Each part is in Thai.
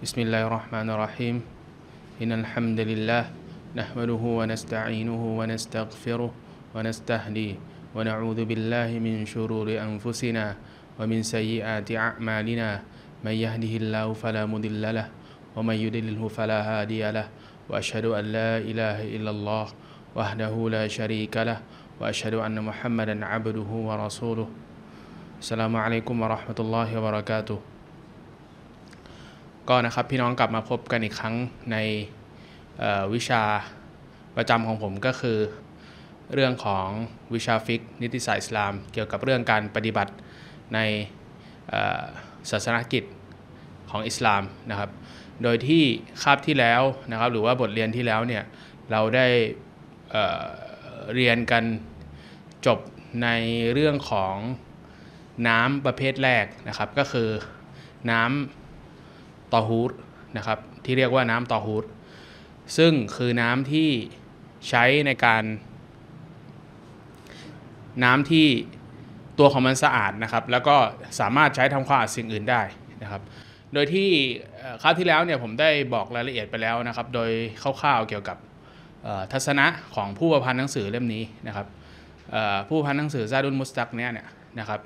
بسم الله الرحمن الرحيم إن الحمد لله نحمده ونستعينه ونستغفره ونستهديه ونعوذ بالله من شرور أنفسنا ومن سيئات أعمالنا من يهده الله فلا مضل له ومن يضلله فلا هادي له وأشهد أن لا إله إلا الله وحده لا شريك له وأشهد أن محمدا عبده ورسوله السلام عليكم ورحمة الله وبركاته ก็นะครับพี่น้องกลับมาพบกันอีกครั้งในวิชาประจำของผมก็คือเรื่องของวิชาฟิกนิติศาสตร์อิสลาม เกี่ยวกับเรื่องการปฏิบัติในศาสนกิจของอิสลามนะครับ โดยที่คาบที่แล้วนะครับหรือว่าบทเรียนที่แล้วเนี่ยเราได้เรียนกันจบในเรื่องของน้ำประเภทแรกนะครับก็คือน้ำตอฮูดนะครับที่เรียกว่าน้ำตอฮูดซึ่งคือน้ำที่ใช้ในการน้ำที่ตัวของมันสะอาดนะครับแล้วก็สามารถใช้ทำความสะอาดสิ่งอื่นได้นะครับ โดยที่คราวที่แล้วเนี่ยผมได้บอกรายละเอียดไปแล้วนะครับ โดยคร่าวๆเกี่ยวกับทัศนะของผู้ประพันธ์หนังสือเล่มนี้นะครับผู้ประพันธ์หนังสือซาดุลมุสตักเนี่ยนะครับ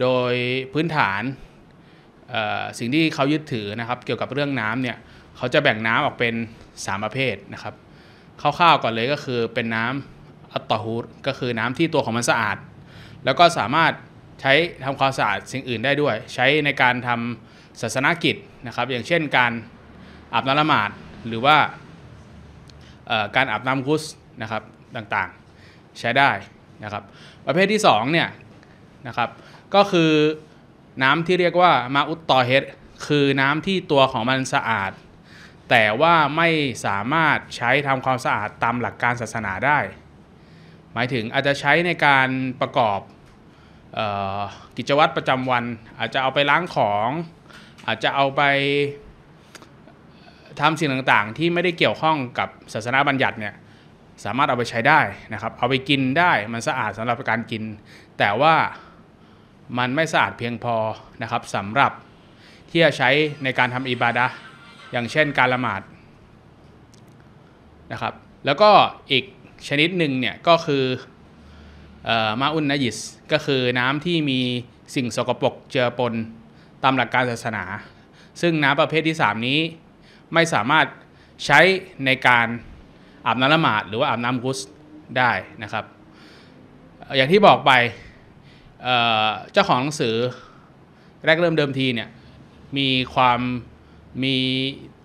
โดยพื้นฐานสิ่งที่เขายึดถือนะครับเกี่ยวกับเรื่องน้ำเนี่ยเขาจะแบ่งน้ำออกเป็น 3 ประเภทนะครับ คร่าวๆก่อนเลยก็คือเป็นน้ำอัตตฮูดก็คือน้ำที่ตัวของมันสะอาด แล้วก็สามารถใช้ทำความสะอาดสิ่งอื่นได้ด้วย ใช้ในการทำศาสนกิจนะครับ อย่างเช่นการอาบน้ำละหมาดหรือว่าการอาบน้ำกุสนะครับต่างๆใช้ได้นะครับ ประเภทที่2เนี่ยนะครับก็คือน้ำที่เรียกว่ามาอุตตอเฮดคือน้ำที่ตัวของมันสะอาด แต่ว่าไม่สามารถใช้ทำความสะอาดตามหลักการศาสนาได้ หมายถึงอาจจะใช้ในการประกอบกิจวัตรประจำวัน อาจจะเอาไปล้างของ อาจจะเอาไปทำสิ่งต่างๆ ที่ไม่ได้เกี่ยวข้องกับศาสนาบัญญัติเนี่ยสามารถเอาไปใช้ได้นะครับเอาไปกินได้มันสะอาดสำหรับการกิน แต่ว่ามันไม่สะอาดเพียงพอนะครับสำหรับที่จะใช้ในการทำอิบาดะอย่างเช่นการละหมาดนะครับแล้วก็อีกชนิดหนึ่งเนี่ยก็คือมาอุนนายิสก็คือน้ำที่มีสิ่งสกปรกเจือปนตามหลักการศาสนา ซึ่งน้ำประเภทที่ 3 นี้ไม่สามารถใช้ในการอาบน้ำละหมาดหรือว่าอาบน้ำกุสได้นะครับ อย่างที่บอกไปเจ้าของหนังสือแรกเริ่มเดิมทีเนี่ยมีความมี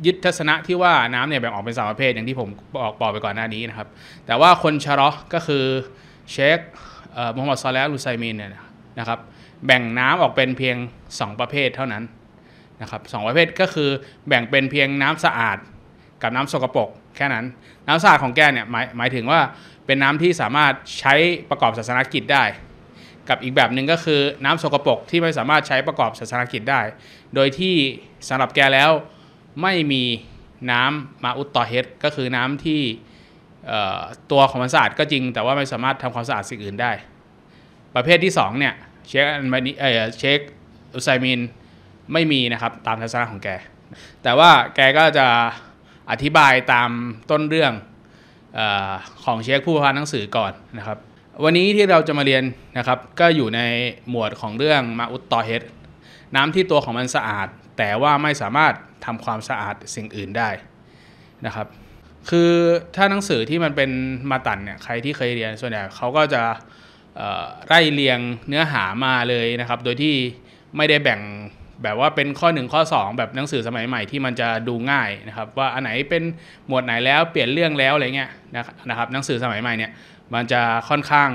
ยึดทัศนะที่ว่าน้ำเนี่ยแบ่งออกเป็นสามประเภทอย่างที่ผมบอกบอกไปก่อนหน้านี้นะครับแต่ว่าคนชาร์ก็คือเชคมูฮัมหมัดซอลและลูไซมินเนี่ยนะครับแบ่งน้ำออกเป็นเพียง2ประเภทเท่านั้นนะครับสประเภทก็คือแบ่งเป็นเพียงน้ำสะอาดกับน้ำสกปรกแค่นั้นน้ำสะอาดของแกเนี่ยหมายหมายถึงว่าเป็นน้ำที่สามารถใช้ประกอบศาสนกิจได้กับอีกแบบหนึ่งก็คือน้ำสกปรกที่ไม่สามารถใช้ประกอบศาสนกิจได้ โดยที่สำหรับแกแล้วไม่มีน้ำมาอุตตอเฮดก็คือน้ำที่ตัวของมันสะอาดก็จริงแต่ว่าไม่สามารถทำความสะอาดสิ่งอื่นได้ ประเภทที่ 2เนี่ยเช็คอันนี้เออเช็คอุไซมิน ไม่มีนะครับตามทัศนะของแก แต่ว่าแกก็จะอธิบายตามต้นเรื่องอของเช็คผู้พันหนังสือก่อนนะครับวันนี้ที่เราจะมาเรียนนะครับก็อยู่ในหมวดของเรื่องมาอุตตอเฮดน้ำที่ตัวของมันสะอาด แต่ว่าไม่สามารถทำความสะอาดสิ่งอื่นได้นะครับคือถ้าหนังสือที่มันเป็นมาตันเนี่ยใครที่เคยเรียนส่วนใหญ่เขาก็จะไล่เรียงเนื้อหามาเลยนะครับโดยที่ไม่ได้แบ่งแบบว่าเป็นข้อ1ข้อ 2 แบบหนังสือสมัยใหม่ที่มันจะดูง่ายนะครับ ว่าอันไหนเป็นหมวดไหนแล้วเปลี่ยนเรื่องแล้วอะไรเงี้ยนะครับหนังสือสมัยใหม่เนี่ยมันจะค่อนข้าง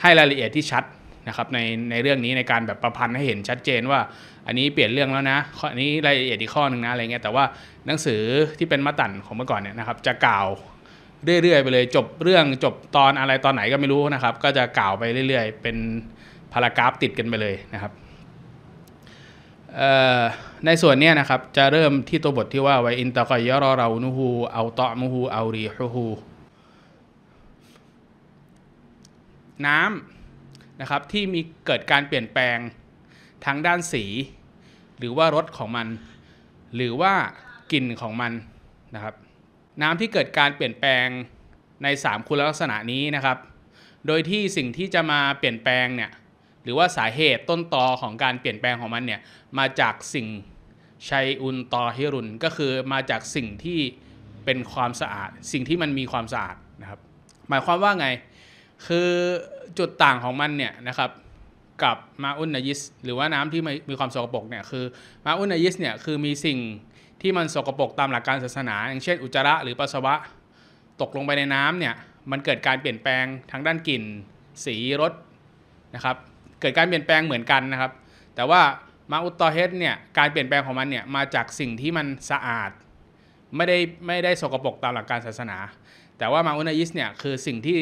ให้รายละเอียดที่ชัดนะครับในในเรื่องนี้ในการแบบประพันธ์ให้เห็นชัดเจนว่าอันนี้เปลี่ยนเรื่องแล้วนะข้อนี้รายละเอียดอีกข้อหนึ่งนะอะไรเงี้ยแต่ว่าหนังสือที่เป็นมาตันของเมื่อก่อนเนี่ยนะครับจะกล่าวเรื่อยๆไปเลยจบเรื่องจบตอนอะไรตอนไหนก็ไม่รู้นะครับก็จะกล่าวไปเรื่อยๆ เป็นพารากราฟติดกันไปเลยนะครับในส่วนนี้นะครับจะเริ่มที่ตัวบทที่ว่าไวอินตะกอยรอเรานูฮูเอาตะมูฮูเอารีฮูน้ำนะครับที่มีเกิดการเปลี่ยนแปลงทั้งด้านสี หรือว่ารสของมัน หรือว่ากลิ่นของมันนะครับน้ำที่เกิดการเปลี่ยนแปลงใน3คุณลักษณะนี้นะครับโดยที่สิ่งที่จะมาเปลี่ยนแปลงเนี่ยหรือว่าสาเหตุต้นตอของการเปลี่ยนแปลงของมันเนี่ยมาจากสิ่งชัยอุนตอฮิรุนก็คือมาจากสิ่งที่เป็นความสะอาด สิ่งที่มันมีความสะอาดนะครับหมายความว่าไงคือจุดต่างของมันเนี่ย นะครับกับมาอุนนายิสหรือว่าน้ำที่มีความสกปรกเนี่ย คือ มาอุนนายิสเนี่ย คือมีสิ่งที่มันสกปรกตามหลักการศาสนา อย่างเช่นอุจจาระหรือปัสสาวะ ตกลงไปในน้ำเนี่ยมันเกิดการเปลี่ยนแปลงทางด้านกลิ่น สีรสนะครับ เกิดการเปลี่ยนแปลงเหมือนกันนะครับ แต่ว่ามาอุตตอเฮตเนี่ยการเปลี่ยนแปลงของมันเนี่ยมาจากสิ่งที่มันสะอาด ไม่ได้ไม่ได้สกปรกตามหลักการศาสนา แต่ว่ามาอุนนายิสเนี่ยคือสิ่งที่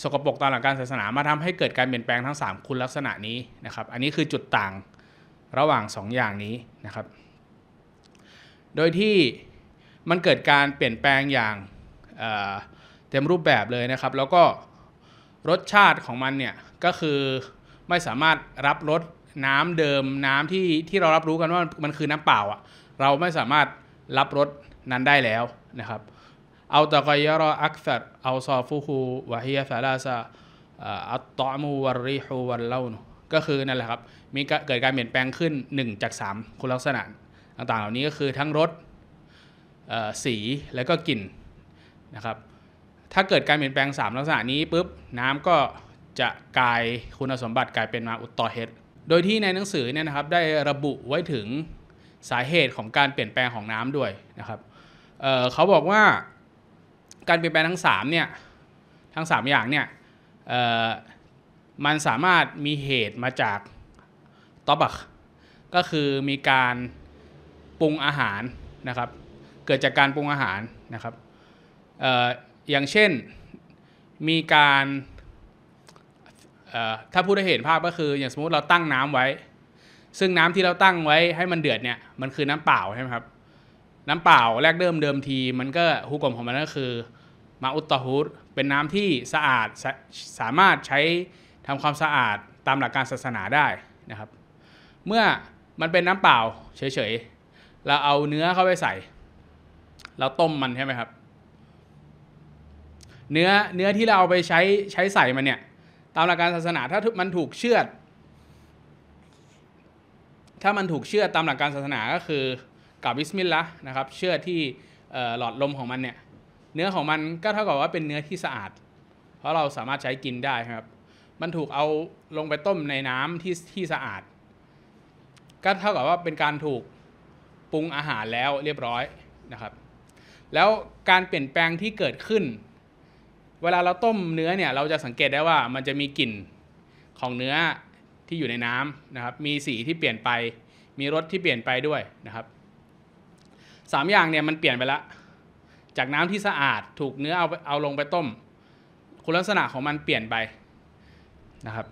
สกปรกตามหลักการศาสนามาทำให้เกิดการเปลี่ยนแปลงทั้ง 3 คุณลักษณะนี้นะครับ อันนี้คือจุดต่างระหว่าง 2 อย่างนี้นะครับ โดยที่มันเกิดการเปลี่ยนแปลงอย่างเเต็มรูปแบบเลยนะครับ แล้วก็รสชาติของมันเนี่ยก็คือไม่สามารถรับรสน้ำเดิมน้ำที่ที่เรารับรู้กันว่ามันคือน้ำเปล่าอะ่ะเราไม่สามารถรับรสนั้นได้แล้วนะครับอาตะกยรออักษรเอาซอฟูฮูวะฮียซาลาซาอัตตอมูวะรีฮูวัลเลาก็คือนั่นแหละครับ มีเกิดการเปลี่ยนแปลงขึ้น1จาก3คุณลักษณะ ต่างๆเหล่านี้ก็คือทั้งรสสี และก็กลิ่นนะครับถ้าเกิดการเปลี่ยนแปลง 3 ลักษณะนี้ปุ๊บน้ำก็จะกลายคุณสมบัติกลายเป็นมาอุตตอเฮตโดยที่ในหนังสือเนี่ยนะครับได้ระบุไว้ถึงสาเหตุของการเปลี่ยนแปลงของน้ำด้วยนะครับเเขาบอกว่าการเปลี่ยนแปลงทั้ง3เนี่ยทั้ง 3 อย่างเนี่ยมันสามารถมีเหตุมาจากตอบักก็คือมีการปรุงอาหารนะครับ เกิดจากการปรุงอาหารนะครับออย่างเช่นมีการถ้าพูดให้เห็นภาพก็คืออย่างสมมติเราตั้งน้ำไว้ ซึ่งน้ำที่เราตั้งไว้ให้มันเดือดเนี่ยมันคือน้ำเปล่าใช่ไหมครับน้ำเปล่าแรกเดิมเดิมที มันก็ฮุกกลมของมันก็คือ มาอุตตะฮุดเป็นน้ำที่สะอาดสสามารถใช้ทำความสะอาดตามหลักการศาสนาได้นะครับ เมื่อมันเป็นน้ำเปล่า เฉยๆ เราเอาเนื้อเข้าไปใส่ เราต้มมันใช่ไหมครับ เนื้อเนื้อที่เราเอาไปใช้ใช้ใส่มันเนี่ย ตามหลักการศาสนาถ้ามันถูกเชือด ถ้ามันถูกเชือดตามหลักการศาสนาก็คือกับวิสมิลละนะครับ เชื่อที่หลอดลมของมันเนี่ย เนื้อของมันก็เท่ากับว่าเป็นเนื้อที่สะอาด เพราะเราสามารถใช้กินได้ครับ มันถูกเอาลงไปต้มในน้ำที่ที่สะอาด ก็เท่ากับว่าเป็นการถูกปรุงอาหารแล้วเรียบร้อยนะครับ แล้วการเปลี่ยนแปลงที่เกิดขึ้น เวลาเราต้มเนื้อเนี่ย เราจะสังเกตได้ว่ามันจะมีกลิ่นของเนื้อที่อยู่ในน้ำนะครับ มีสีที่เปลี่ยนไป มีรสที่เปลี่ยนไปด้วยนะครับสามอย่างเนี่ยมันเปลี่ยนไปแล้วจากน้ำที่สะอาดถูกเนื้อเอาเอาลงไปต้ม คุณลักษณะของมันเปลี่ยนไปนะครับ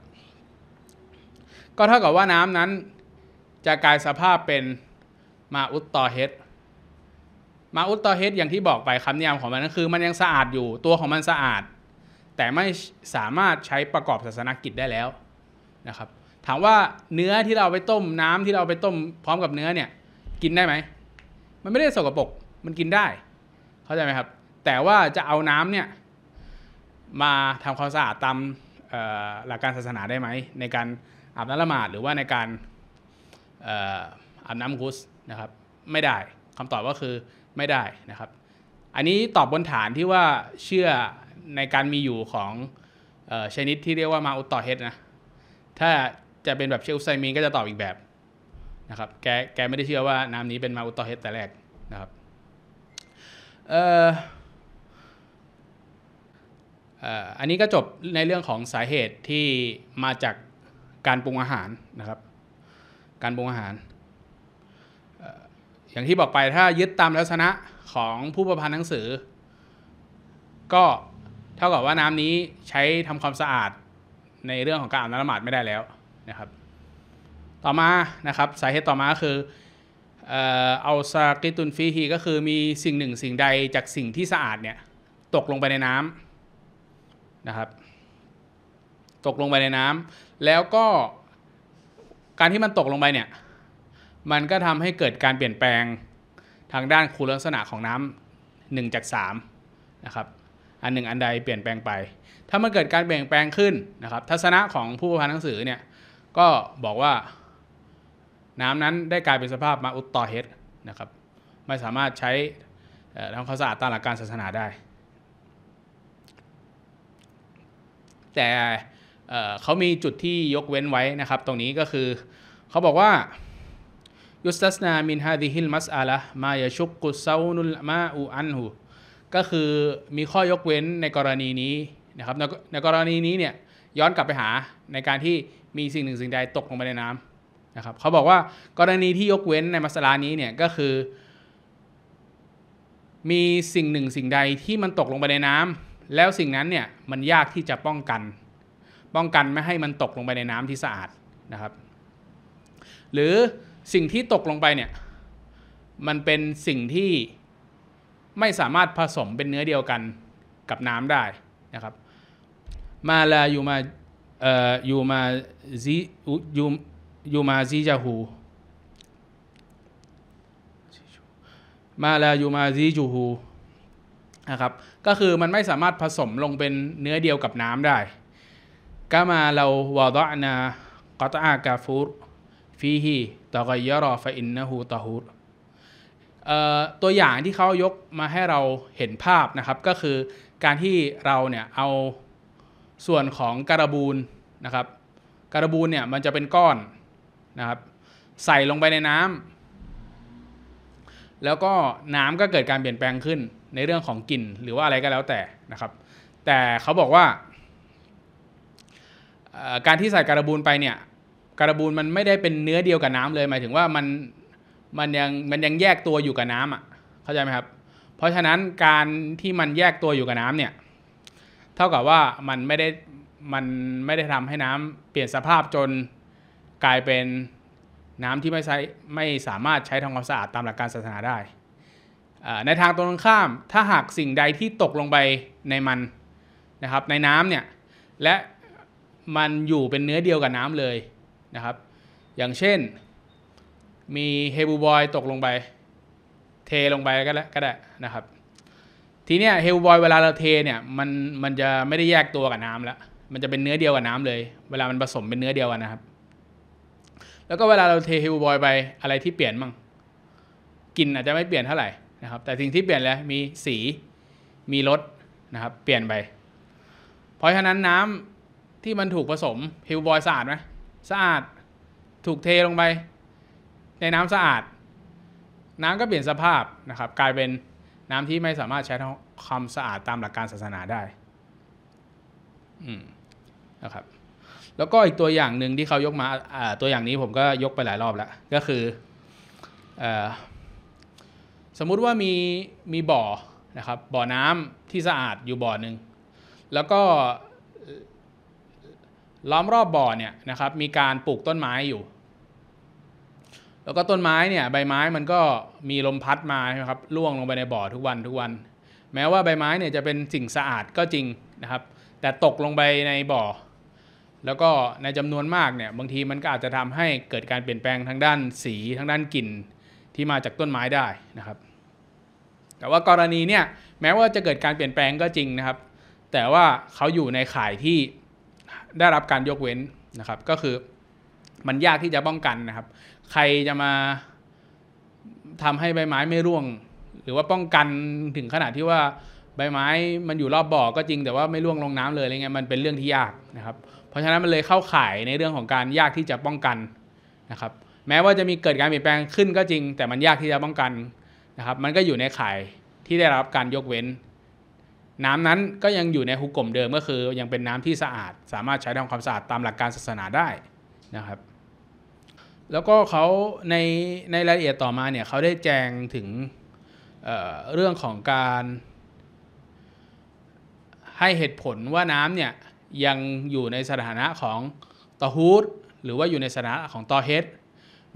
ก็เท่ากับว่าน้ำนั้นจะกลายสภาพเป็นมาอุตตอเฮดมาอุตตอเฮดอย่างที่บอกไปคำนิยามของมันก็คือมันยังสะอาดอยู่ตัวของมันสะอาด แต่ไม่สามารถใช้ประกอบศาสนกิจได้แล้วนะครับ ถามว่าเนื้อที่เราไปต้มน้ำที่เราไปต้มพร้อมกับเนื้อเนี่ยกินได้ไหมมันไม่ได้สกปรก มันกินได้ เข้าใจไหมครับ แต่ว่าจะเอาน้ำเนี่ย มาทำความสะอาดตามหลักการศาสนาได้ไหมในการอาบน้ำละหมาดหรือว่าในการอาบน้ำกุสนะครับ ไม่ได้คำตอบก็คือไม่ได้นะครับ อันนี้ตอบบนฐานที่ว่าเชื่อในการมีอยู่ของชนิดที่เรียกว่ามาอุตตอเฮดนะ ถ้าจะเป็นแบบเชลไซมีนก็จะตอบอีกแบบนะครับ แก แกไม่ได้เชื่อว่าน้ำนี้เป็นมาอุตโตเฮตแต่แรกนะครับเอ่ออันนี้ก็จบในเรื่องของสาเหตุที่มาจากการปรุงอาหารนะครับ การปรุงอาหาร อย่างที่บอกไปถ้ายึดตามลักษณะของผู้ประพันธ์หนังสือ ก็เท่ากับว่าน้ำนี้ใช้ทำความสะอาดในเรื่องของการอาบน้ำละหมาดไม่ได้แล้วนะครับต่อมานะครับสาเหตุต่อมาคือเอาซากิตุนฟีฮีก็คือมีสิ่งหนึ่งสิ่งใดจากสิ่งที่สะอาดเนี่ยตกลงไปในน้ำนะครับตกลงไปในน้ำแล้วก็การที่มันตกลงไปเนี่ยมันก็ทำให้เกิดการเปลี่ยนแปลงทางด้านคุณลักษณะของน้ำหนึ่งจากสามนะครับ อันหนึ่งอันใดเปลี่ยนแปลงไป ถ้ามันเกิดการเปลี่ยนแปลงขึ้นนะครับ ทัศนะของผู้พันหนังสือเนี่ยก็บอกว่าน้ำนั้นได้กลายเป็นสภาพมาอุตตอเฮดนะครับไม่สามารถใช้ทำความสะอาดตามหลักการศาสนาได้ แต่เขามีจุดที่ยกเว้นไว้นะครับตรงนี้ก็คือเขาบอกว่ายุสตัสนา มินฮาดิฮิลมัสอาละมายชุกกุซาอุนุลมาอูอันหูก็คือมีข้อยกเว้นในกรณีนี้นะครับในกรณีนี้เนี่ยย้อนกลับไปหาในการที่มีสิ่งหนึ่งสิ่งใดตกลงไปในน้ำะครับเขาบอกว่ากรณีที่ยกเว้นในมัสลานี้เนี่ยก็คือ มีสิ่งหนึ่งสิ่งใดที่มันตกลงไปในน้ำ แล้วสิ่งนั้นเนี่ยมันยากที่จะป้องกัน ป้องกันไม่ให้มันตกลงไปในน้ำที่สะอาดนะครับ หรือสิ่งที่ตกลงไปเนี่ยมันเป็นสิ่งที่ไม่สามารถผสมเป็นเนื้อเดียวกันกับน้ำได้นะครับ มาลาอยู่มาเอ่ออยู่มาซีอยู่ยูมาซีจาหูมาลายูมาซีจูฮูนะครับ ก็คือมันไม่สามารถผสมลงเป็นเนื้อเดียวกับน้ำได้กามาเราวอดะนากตอากาฟูรฟีฮีตอกยรอฟอินนะฮูตอฮูรตัวอย่างที่เขายกมาให้เราเห็นภาพนะครับ ก็คือการที่เราเนี่ยเอาส่วนของการบูลนะครับการบูลเนี่ยมันจะเป็นก้อนนะครับใส่ลงไปในน้ำ แล้วก็น้ำก็เกิดการเปลี่ยนแปลงขึ้นในเรื่องของกลิ่นหรือว่าอะไรก็แล้วแต่นะครับ แต่เขาบอกว่าการที่ใส่การบูนไปเนี่ยการบูนมันไม่ได้เป็นเนื้อเดียวกับน้ำเลยหมายถึงว่ามันมันยังมันยังแยกตัวอยู่กับน้ำอ่ะเข้าใจไหมครับเพราะฉะนั้นการที่มันแยกตัวอยู่กับน้ำเนี่ยเท่ากับว่ามันไม่ได้มันไม่ได้ทำให้น้ำเปลี่ยนสภาพจนกลายเป็นน้ำที่ไม่ใช้ไม่สามารถใช้ทำความสะอาดตามหลักการศาสนาได้ ในทางตรงข้ามถ้าหากสิ่งใดที่ตกลงไปในมันนะครับ ในน้ำเนี่ย และมันอยู่เป็นเนื้อเดียวกับน้ำเลยนะครับ อย่างเช่น มีเฮบูบอยตกลงไปเทลงไปก็ได้ก็ได้นะครับ ทีเนี้ยเฮบูบอยเวลาเราเทเนี่ยมันมันจะไม่ได้แยกตัวกับน้ำแล้วมันจะเป็นเนื้อเดียวกับน้ำเลยเวลามันผสมเป็นเนื้อเดียวกันนะครับแล้วก็เวลาเราเทฮิวบอยไป อะไรที่เปลี่ยนมั่งกลิ่นอาจจะไม่เปลี่ยนเท่าไหร่นะครับแต่สิ่งที่เปลี่ยนแล้วมีสีมีรสนะครับ เปลี่ยนไปเพราะฉะนั้นน้ำที่มันถูกผสมฮิวบอยสะอาดไหมสะอาดถูกเทลงไป ในน้ำสะอาด น้ำก็เปลี่ยนสภาพนะครับ กลายเป็นน้ำที่ไม่สามารถใช้ทำความสะอาดตามหลักการศาสนาได้ อืมนะครับแล้วก็อีกตัวอย่างหนึ่งที่เขายกมาตัวอย่างนี้ผมก็ยกไปหลายรอบแล้วก็คืออสมมุติว่ามีมีบ่อ นะครับบ่อน้ำที่สะอาดอยู่บ่อหนึ่งแล้วก็ล้อมรอบบ่อเนี่ยนะครับมีการปลูกต้นไม้อยู่ แล้วก็ต้นไม้เนี่ยใบไม้มันก็มีลมพัดมาใช่ไหมครับล่วงลงไปในบ่อทุกวันทุกวัน แม้ว่าใบไม้เนี่ยจะเป็นสิ่งสะอาดก็จริงนะครับ แต่ตกลงไปในบ่อแล้วก็ในจำนวนมากเนี่ยบางทีมันก็อาจจะทำให้เกิดการเปลี่ยนแปลงทางด้านสีทางด้านกลิ่นที่มาจากต้นไม้ได้นะครับ แต่ว่ากรณีเนี่ยแม้ว่าจะเกิดการเปลี่ยนแปลงก็จริงนะครับ แต่ว่าเขาอยู่ในข่ายที่ได้รับการยกเว้นนะครับ ก็คือมันยากที่จะป้องกันนะครับ ใครจะมาทำให้ใบไม้ไม่ร่วง หรือว่าป้องกันถึงขนาดที่ว่าใบไม้มันอยู่รอบบ่อก็จริง แต่ว่าไม่ร่วงลงน้ำเลยอะไรเงี้ยมันเป็นเรื่องที่ยากนะครับเพราะฉะนั้นมันเลยเข้าข่ายในเรื่องของการยากที่จะป้องกันนะครับ แม้ว่าจะมีเกิดการเปลี่ยนแปลงขึ้นก็จริง แต่มันยากที่จะป้องกันนะครับ มันก็อยู่ในข่ายที่ได้รับการยกเว้น น้ำนั้นก็ยังอยู่ในหุกกลมเดิมก็คือ ยังเป็นน้ำที่สะอาดสามารถใช้ทำความสะอาดตามหลักการศาสนาได้นะครับ แล้วก็เขาในในรายละเอียดต่อมาเนี่ยเขาได้แจ้งถึงเเรื่องของการ ให้เหตุผลว่าน้ำเนี่ยยังอยู่ในสถานะของตอฮูดหรือว่าอยู่ในสถานะของ ตอเฮด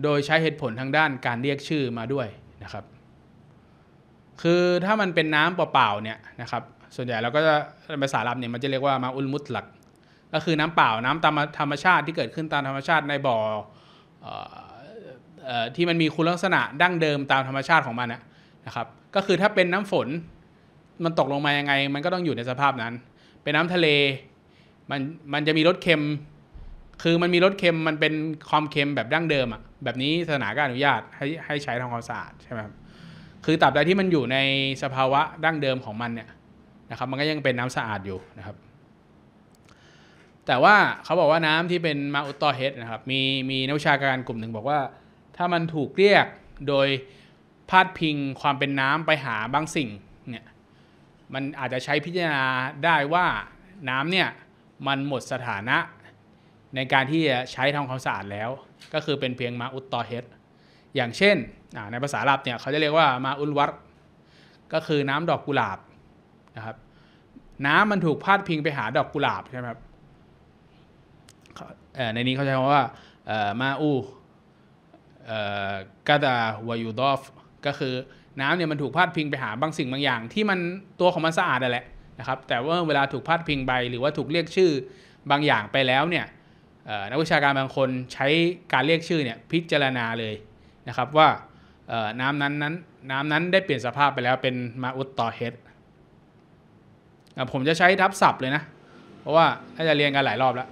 โดยใช้เหตุผลทางด้านการเรียกชื่อมาด้วยนะครับ คือถ้ามันเป็นน้ำเปล่าเนี่ยนะครับส่วนใหญ่เราก็จะภาษาลาับเนี่ยมันจะเรียกว่ามาอุลมุตหลัก ก็คือน้ำเปล่าน้ำตามธรรมชาติที่เกิดขึ้นตามธรรมชาติในบ่อที่มันมีคุณลักษณะ ดั้งเดิมตามธรรมชาติของมันนะครับก็คือถ้าเป็นน้ำฝนมันตกลงมายังไง มันก็ต้องอยู่ในสภาพนั้น เป็นน้ำทะเลมันมันจะมีรสเค็ม คือมันมีรสเค็ม มันเป็นความเค็มแบบดั้งเดิมอะ่ะ แบบนี้ศาสนากอนุญาตให้ให้ใช้ทำความสะอาดใช่ไหมครับคือตับใดที่มันอยู่ในสภาวะ ดั้งเดิมของมันเนี่ยนะครับ มันก็ยังเป็นน้ำสะอาดอยู่นะครับ แต่ว่าเขาบอกว่าน้ำที่เป็นมาอุตโตเฮดนะครับ มีมีนักวิชาการกลุ่มหนึ่งบอกว่า ถ้ามันถูกเรียกโดยพาดพิงความเป็นน้ำไปหาบางสิ่งเนี่ย มันอาจจะใช้พิจารณาได้ว่าน้ำเนี่ยมันหมดสถานะในการที่จะใช้ทำความสะอาดแล้ว ก็คือเป็นเพียงมาอุตตอเฮดอย่างเช่นในภาษาลาับเนี่ยเขาจะเรียกว่ามาอุลวัตก็คือน้ำดอกกุหลาบนะครับน้ำมันถูกพาดพิงไปหาดอกกุหลาบใช่ไหมครับในนี้เขาใช้คำว่ามาอูกาดาวายูดอฟก็คือน้ำเนี่ยมันถูกพาดพิงไปหาบางสิ่งบางอย่าง ที่มันตัวของมันสะอาดนั่นแหละนะครับ แต่ว่าเวลาถูกพาดพิงไปหรือว่าถูกเรียกชื่อบางอย่างไปแล้วเนี่ยนักวิชาการบางคนใช้การเรียกชื่อเนี่ยพิจารณาเลยนะครับว่าน้ำนั้นนั้นน้ำนั้นได้เปลี่ยนสภาพไปแล้วเป็นมาอุตต่อเฮดผมจะใช้ทับศัพท์เลยนะ เพราะว่าน่าจะเรียนกันหลายรอบแล้ว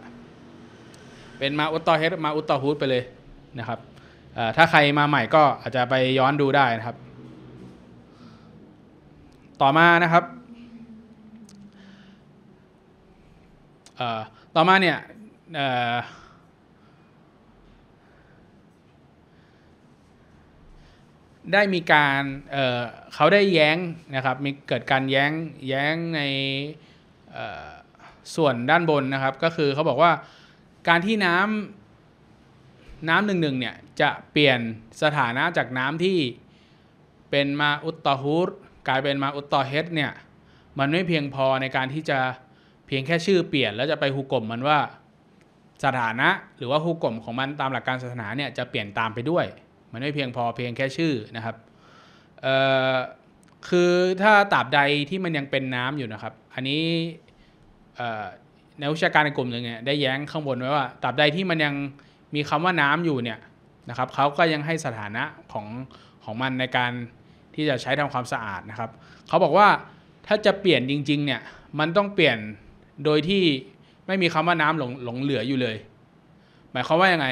เป็นมาอุตต่อเฮดมาอุตต่อฮูดไปเลยนะครับถ้าใครมาใหม่ก็อาจจะไปย้อนดูได้นะครับ ต่อมานะครับต่อมาเนี่ยได้มีการเเขาได้แย้งนะครับ มีเกิดการแย้งแย้งในส่วนด้านบนนะครับ ก็คือเขาบอกว่าการที่น้ำน้ำหนึ่งหนึ่งเนี่ย จะเปลี่ยนสถานะจากน้ำที่เป็นมาอุตตหฮูดกลายเป็นมาอุตตเฮดเนี่ย มันไม่เพียงพอในการที่จะเพียงแค่ชื่อเปลี่ยนแล้วจะไปฮุกกลมมันว่าสถานะหรือว่าฮุกกลมของมันตามหลักการศาสนาเนี่ยจะเปลี่ยนตามไปด้วย มันไม่เพียงพอเพียงแค่ชื่อนะครับคือถ้าตราบใดที่มันยังเป็นน้ำอยู่นะครับ อันนี้ในวิชาการในกลุ่มหนึ่งเนี่ยได้แย้งข้างบนไว้ว่าตราบใดที่มันยังมีคำว่าน้ำอยู่เนี่ยนะครับเขาก็ยังให้สถานะของของมันในการที่จะใช้ทำความสะอาดนะครับเขาบอกว่าถ้าจะเปลี่ยนจริงๆเนี่ยมันต้องเปลี่ยนโดยที่ไม่มีคำว่าน้ำหลงหลงเหลืออยู่เลย หมายความว่ายังไง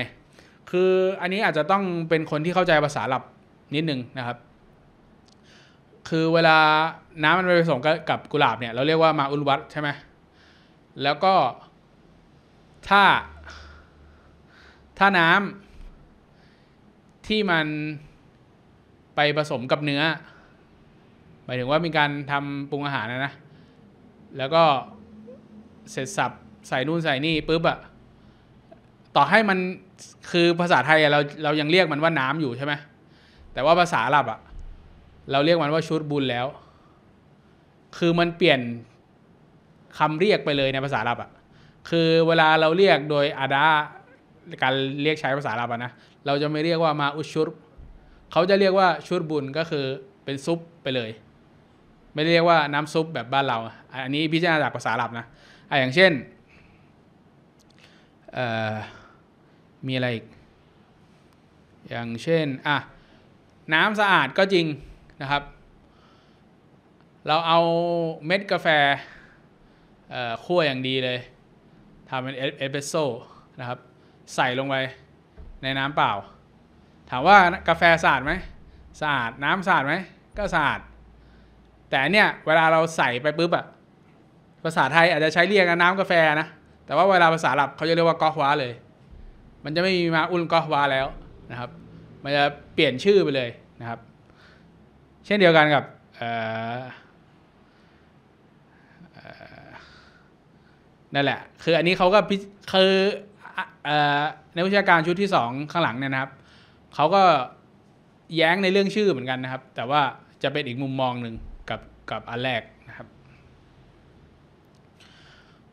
คืออันนี้อาจจะต้องเป็นคนที่เข้าใจภาษาหลับนิดนึงนะครับ คือเวลาน้ำมันไปผสมกับกุหลาบเนี่ย เราเรียกว่ามาอุลวัตใช่ไหม แล้วก็ถ้า ถ้าน้ำ ที่มันไปผสมกับเนื้อ หมายถึงว่ามีการทำปรุงอาหารนะนะ แล้วก็เสร็จสับใส่นู่นใส่นี่ปุ๊บอะต่อให้มันคือภาษาไทย เราเรายังเรียกมันว่าน้ำอยู่ใช่ไหมแต่ว่าภาษาอาหับอะเราเรียกมันว่าชุดบุญแล้ว คือมันเปลี่ยนคำเรียกไปเลยในภาษาอาหับอะคือเวลาเราเรียกโดยอาดาการเรียกใช้ภาษาอาหอับนะเราจะไม่เรียกว่ามาอุชุดเขาจะเรียกว่าชุดบุญก็คือเป็นซุปไปเลย ไม่เรียกว่าน้ำซุปแบบบ้านเรา อันนี้พิจารณาจากภาษาอาหับนะอ่ะอย่างเช่นมีอะไรอีก อย่างเช่นอ่ะน้ำสะอาดก็จริงนะครับ เราเอาเม็ดกาแฟคั่วอย่างดีเลยทำเป็นเอสเปรสโซ่นะครับใส่ลงไปในน้ำเปล่า ถามว่ากาแฟสะอาดไหมสะอาด น้ำสะอาดไหมก็สะอาด แต่เนี่ยเวลาเราใส่ไปปุ๊บอะภาษาไทยอาจจะใช้เรียกน้ำกาแฟนะ แต่ว่าเวลาภาษาหลับเขาจะเรียกว่ากอฮวาเลย มันจะไม่มีมาอุลกอฮวาแล้วนะครับ มันจะเปลี่ยนชื่อไปเลยนะครับ เช่นเดียวกันกับนั่นแหละ คืออันนี้เขาก็คือในวิชาการชุดที่2ข้างหลังเนี่ยนะครับ เขาก็แย้งในเรื่องชื่อเหมือนกันนะครับ แต่ว่าจะเป็นอีกมุมมองหนึ่งกับกับอันแรก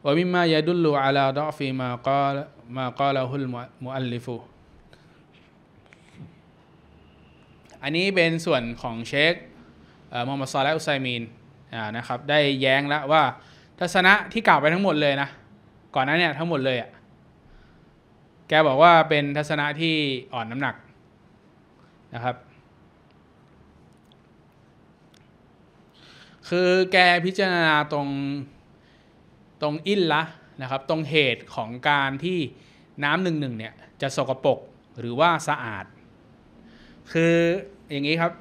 ومما يدل على ضعف ما قال ما قاله المؤلف อันนี้เป็นส่วนของเชคมอมัสซาและอุไซมีนนะครับได้แย้งแล้วว่า ทัศนะที่กล่าวไปทั้งหมดเลยนะ ก่อนหน้าเนี่ยทั้งหมดเลยอะ่ะแกบอกว่าเป็นทัศนะที่อ่อนน้ำหนักนะครับคือแกพิจารณาตรงตรงอินละนะครับตรงเหตุของการที่น้ำหนึ่งหนึ่งเนี่ยจะสกปรกหรือว่าสะอาด คืออย่างนี้ครับ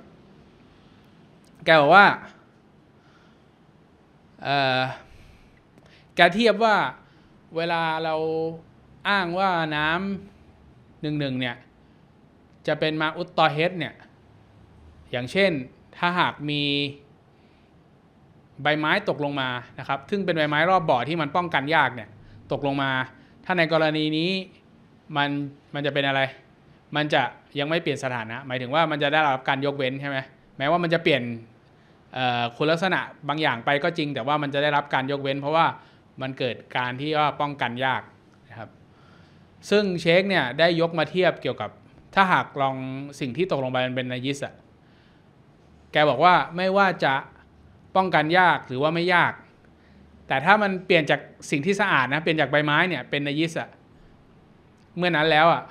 แกบอกว่าแกเทียบว่าเวลาเราอ้างว่าน้ำหนึ่งหนึ่งเนี่ย จะเป็นมาอุตตอเฮดเนี่ยอย่างเช่นถ้าหากมีใบไม้ตกลงมา นะครับ ซึ่งเป็นใบไม้รอบบ่อที่มันป้องกันยาก เนี่ย ตกลงมา ถ้าในกรณีนี้มัน มันจะเป็นอะไร มันจะยังไม่เปลี่ยนสถานะ หมายถึงว่ามันจะได้รับการยกเว้นใช่ไหมแม้ว่ามันจะเปลี่ยนคุณลักษณะบางอย่างไปก็จริง แต่ว่ามันจะได้รับการยกเว้น เพราะว่ามันเกิดการที่ว่าป้องกันยากนะครับ ซึ่งเชคเนี่ยได้ยกมาเทียบเกี่ยวกับ ถ้าหากลองสิ่งที่ตกลงไปมันเป็นนายิสอะแกบอกว่าไม่ว่าจะป้องกันยากหรือว่าไม่ยาก แต่ถ้ามันเปลี่ยนจากสิ่งที่สะอาดนะ เปลี่ยนจากใบไม้เนี่ยเป็นนายิสอะเมื่อนั้นแล้วอะ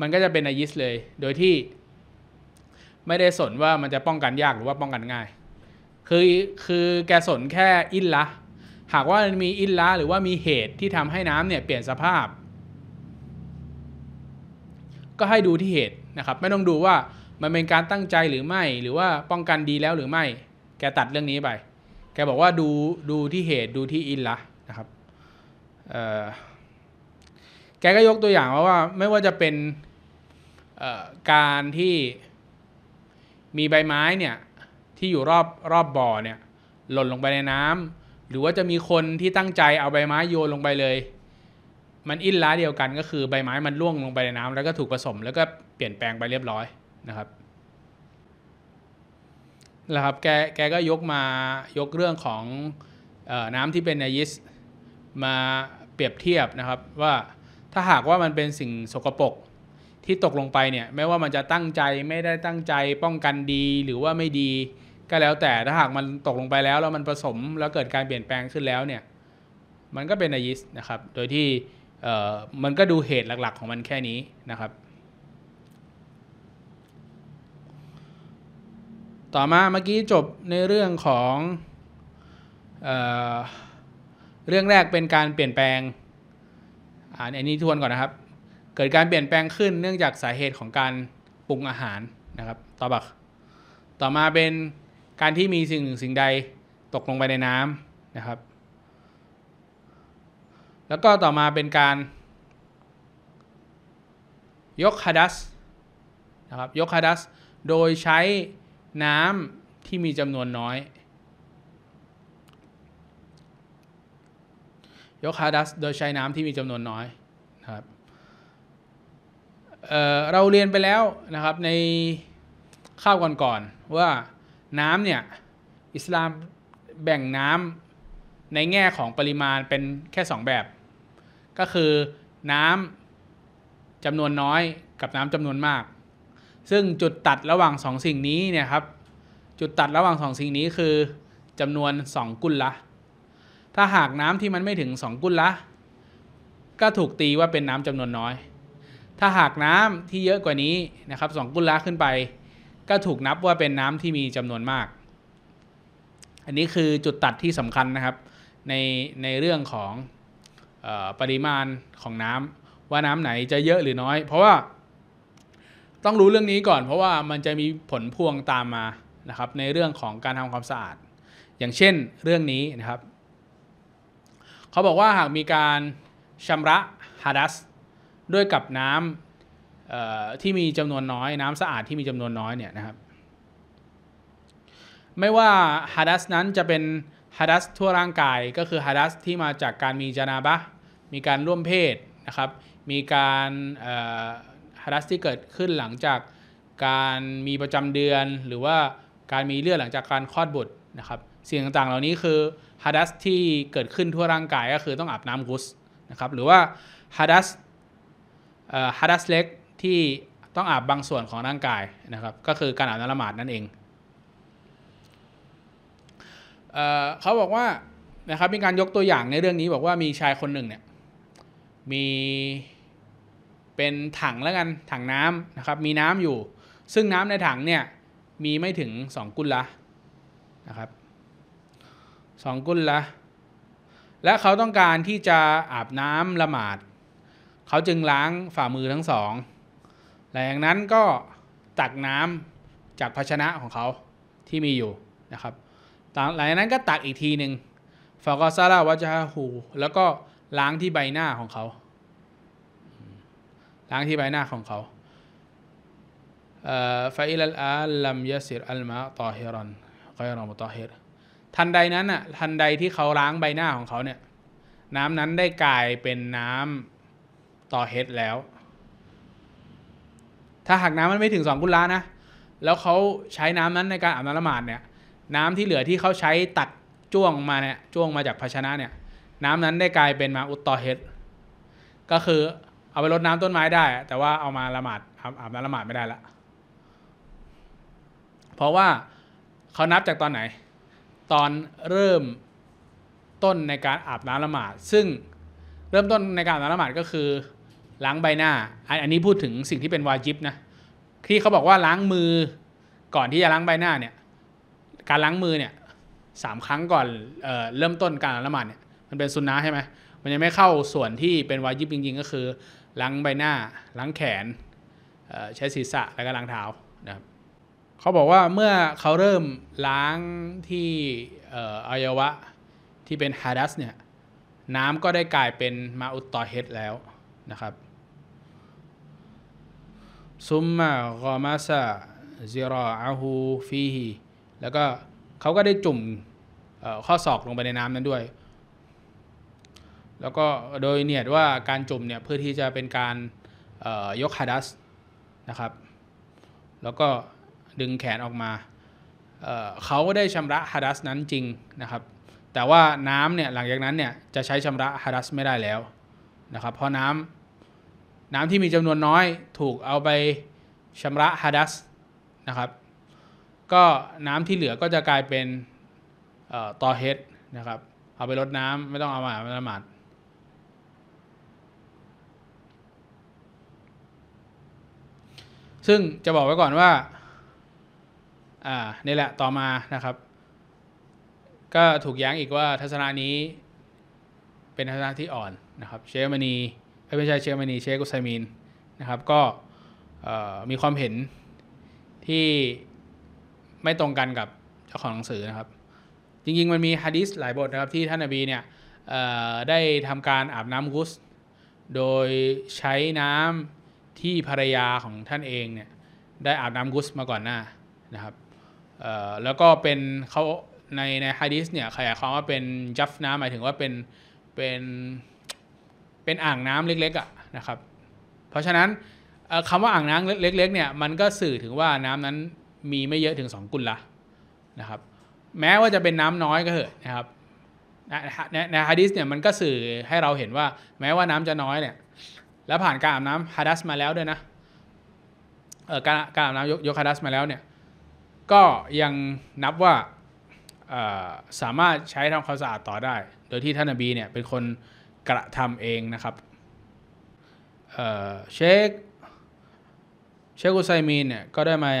มันก็จะเป็นนายิสเลย โดยที่ ไม่ได้สนว่ามันจะป้องกันยากหรือว่าป้องกันง่าย คือคือแกสนแค่อินละ หากว่ามันมีอินละหรือว่ามีเหตุที่ทำให้น้ำเนี่ย เปลี่ยนสภาพ ก็ให้ดูที่เหตุนะครับ ไม่ต้องดูว่ามันเป็นการตั้งใจหรือไม่ หรือว่าป้องกันดีแล้วหรือไม่แกตัดเรื่องนี้ไป แกบอกว่าดูดูที่เหตุดูที่อินละนะครับ แกก็ยกตัวอย่างว่าวาไม่ว่าจะเป็นการที่มีใบไม้เนี่ยที่อยู่รอบรอบบ่อเนี่ยหล่นลงไปในน้ำ หรือว่าจะมีคนที่ตั้งใจเอาใบไม้โยนลงไปเลย มันอินล้าเดียวกันก็คือใบไม้มันล่วงลงไปในน้ำแล้วก็ถูกผสมแล้วก็เปลี่ยนแปลงไปเรียบร้อยนะครับนะครับ แก แกก็ยกมา ยกเรื่องของออน้ำที่เป็นไนยิสมาเปรียบเทียบนะครับว่าถ้าหากว่ามันเป็นสิ่งสกปรกที่ตกลงไปเนี่ยไม่ว่ามันจะตั้งใจไม่ได้ตั้งใจป้องกันดีหรือว่าไม่ดี ก็แล้วแต่ถ้าหากมันตกลงไปแล้วแล้วมันผสมแล้วเกิดการเปลี่ยนแปลงขึ้นแล้วเนี่ยมันก็เป็นไนยิสนะครับ โดยที่มันก็ดูเหตุหลักๆของมันแค่นี้นะครับต่อมา เมื่อกี้จบในเรื่องของเออเรื่องแรกเป็นการเปลี่ยนแปลงอ่านอันนี้ทวนก่อนนะครับ เกิดการเปลี่ยนแปลงขึ้นเนื่องจากสาเหตุของการปรุงอาหารนะครับต่อบักต่อมาเป็นการที่มีสิ่งหนึ่งสิ่งใดตกลงไปในน้ำนะครับแล้วก็ต่อมาเป็นการยกฮัดัสนะครับยกฮัดัสโดยใช้น้ำที่มีจำนวนน้อยยกฮาดัสโดยใช้น้ำที่มีจำนวนน้อยนะครับเเราเรียนไปแล้วนะครับในข้าวก่อนๆว่า น้ำเนี่ยอิสลามแบ่งน้ำในแง่ของปริมาณเป็นแค่ 2 แบบ ก็คือน้ำจำนวนน้อยกับน้ำจำนวนมากซึ่งจุดตัดระหว่าง 2 สิ่งนี้เนี่ยครับ จุดตัดระหว่าง 2 สิ่งนี้คือจำนวน 2 กุลละ ถ้าหากน้ำที่มันไม่ถึง 2 กุลละ ก็ถูกตีว่าเป็นน้ำจำนวนน้อย ถ้าหากน้ำที่เยอะกว่านี้นะครับสกุลละขึ้นไป ก็ถูกนับว่าเป็นน้ำที่มีจำนวนมาก อันนี้คือจุดตัดที่สำคัญนะครับในในเรื่องของออปริมาณของน้ำว่าน้ำไหนจะเยอะหรือน้อย เพราะว่าต้องรู้เรื่องนี้ก่อน เพราะว่ามันจะมีผลพวงตามมานะครับในเรื่องของการทำความสะอาดอย่างเช่นเรื่องนี้นะครับ เขาบอกว่าหากมีการชำระฮาดัสด้วยกับน้ำที่มีจำนวนน้อย น้ำสะอาดที่มีจำนวนน้อยเนี่ยนะครับ ไม่ว่าฮาดัสนั้นจะเป็นฮาดัสทั่วร่างกายก็คือฮาดัสที่มาจากการมีจนาบะ มีการร่วมเพศนะครับ มีการรัสที่เกิดขึ้นหลังจากการมีประจำเดือนหรือว่าการมีเลือดหลังจากการคลอดบุตรนะครับสิ่งต่างๆ เหล่านี้คือฮาดัสที่เกิดขึ้นทั่วร่างกายก็คือต้องอาบน้ำกุสนะครับหรือว่าฮาดัสฮาดัสเล็กที่ต้องอาบบางส่วนของร่างกาย นะครับ ก็คือการอาบน้ำละหมาดนั่นเองเเขาบอกว่านะครับ มีการยกตัวอย่างในเรื่องนี้บอกว่ามีชายคนหนึ่งเนี่ยมีเป็นถังแล้วกัน ถังน้ำนะครับ มีน้ำอยู่ ซึ่งน้ำในถังเนี่ยมีไม่ถึง 2 กุลละนะครับสองกุลละ และเขาต้องการที่จะอาบน้ำละหมาด เขาจึงล้างฝ่ามือทั้งสองหลังจากนั้นก็ตักน้ำจากภาชนะของเขาที่มีอยู่นะครับ หลังจากนั้นก็ตักอีกทีหนึ่งฟากอซาลาวะจาหูแล้วก็ล้างที่ใบหน้าของเขาล้างที่ใบหน้าของเขาฟาอิลอาลัมยาสิรอัลมาตอฮิรอนกอยรอมตอฮิรทันใดนั้นอ่ะ ทันใดที่เขาล้างใบหน้าของเขาเนี่ย น้ำนั้นได้กลายเป็นน้ำต่อเฮดแล้ว ถ้าหากน้ำมันไม่ถึงสองกุลานะ แล้วเขาใช้น้ำนั้นในการอาบน้ำละหมาดเนี่ย น้ำที่เหลือที่เขาใช้ตักจ้วงมาเนี่ย จ้วงมาจากภาชนะเนี่ย น้ำนั้นได้กลายเป็นมาอุตตอเฮดก็คือเอาไปรดน้ำต้นไม้ได้ แต่ว่าเอามาละหมาดอาบน้ำละหมาดไม่ได้ละ เพราะว่าเขานับจากตอนไหน ตอนเริ่มต้นในการอาบน้ำละหมาด ซึ่งเริ่มต้นในการอาบน้ำละหมาดก็คือ ล้างใบหน้าอันนี้พูดถึงสิ่งที่เป็นวาจิบนะที่เขาบอกว่าล้างมือ ก่อนที่จะล้างใบหน้าเนี่ยการล้างมือเนี่ยสามครั้งก่อนเออเริ่มต้นการละหมาดเนี่ยมันเป็นซุนนะใช่ไหมมันยังไม่เข้าส่วนที่เป็นวายิบจริงๆก็คือล้างใบหน้าล้างแขน ใช้ศีรษะ แล้วก็ล้างเท้านะครับเขาบอกว่าเมื่อเขาเริ่มล้างที่อวัยวะที่เป็นฮาดัสเนี่ย น้ำก็ได้กลายเป็นมาอุตตอเฮดแล้วนะครับซุมมากอมาซาซิรออาฮูฟีฮีแล้วก็เขาก็ได้จุ่มข้อศอกลงไปในน้ำนั้นด้วยแล้วก็โดยเนียดว่าการจุ่มเนี่ยเพื่อที่จะเป็นการยกฮาดัสนะครับแล้วก็ดึงแขนออกมาเเขาได้ชำระฮาดัสนั้นจริงนะครับแต่ว่าน้ำเนี่ยหลังจากนั้นเนี่ยจะใช้ชำระฮาดัสไม่ได้แล้วนะครับเพราะน้ำน้ำที่มีจำนวนน้อยถูกเอาไปชำระฮาดัสนะครับก็น้ำที่เหลือก็จะกลายเป็นต่อเฮดนะครับเอาไปลดน้ำไม่ต้องเอามาละหมาดซึ่งจะบอกไว้ก่อนว่า อ่านี่แหละต่อมานะครับ ก็ถูกย้งอีกว่าทัศนะนี้เป็นทัศนะที่อ่อนนะครับเชมานีไม่ใช่เชมานี เชกุสไซมินนะครับก็มีความเห็นที่ไม่ตรงกันกับเจ้าของหนังสือนะครับ จริงๆมันมีฮะดิษหลายบทนะครับ ที่ท่านอบีเนี่ยได้ทำการอาบน้ำกุสโดยใช้น้ำที่ภรรยาของท่านเองเนี่ยได้อาบน้ำกุสมาก่อนหน้านะครับ แล้วก็เป็นเขาในในฮะดิษเนี่ยขยายความว่าเป็นจัฟน้ำหมายถึงว่าเป็น เป็น เป็นอ่างน้ำเล็กๆอ่ะนะครับ เพราะฉะนั้นคำว่าอ่างน้ำเล็กๆเนี่ยมันก็สื่อถึงว่าน้ำนั้นมีไม่เยอะถึง 2 กุลละนะครับ แม้ว่าจะเป็นน้ำน้อยก็เถอะนะครับในฮะดิษเนี่ยมันก็สื่อให้เราเห็นว่าแม้ว่าน้ำจะน้อยเนี่ยแล้วผ่านการอาบน้ำฮาดัสมาแล้วด้วยนะเออการการอาบน้ำยกฮาดัสมาแล้วเนี่ยก็ยังนับว่าสามารถใช้ทำความสะอาดต่อได้ โดยที่ท่านอบีเนี่ยเป็นคนกระทำเองนะครับเชคเชคอุไซมีนเนี่ย ก็ได้มา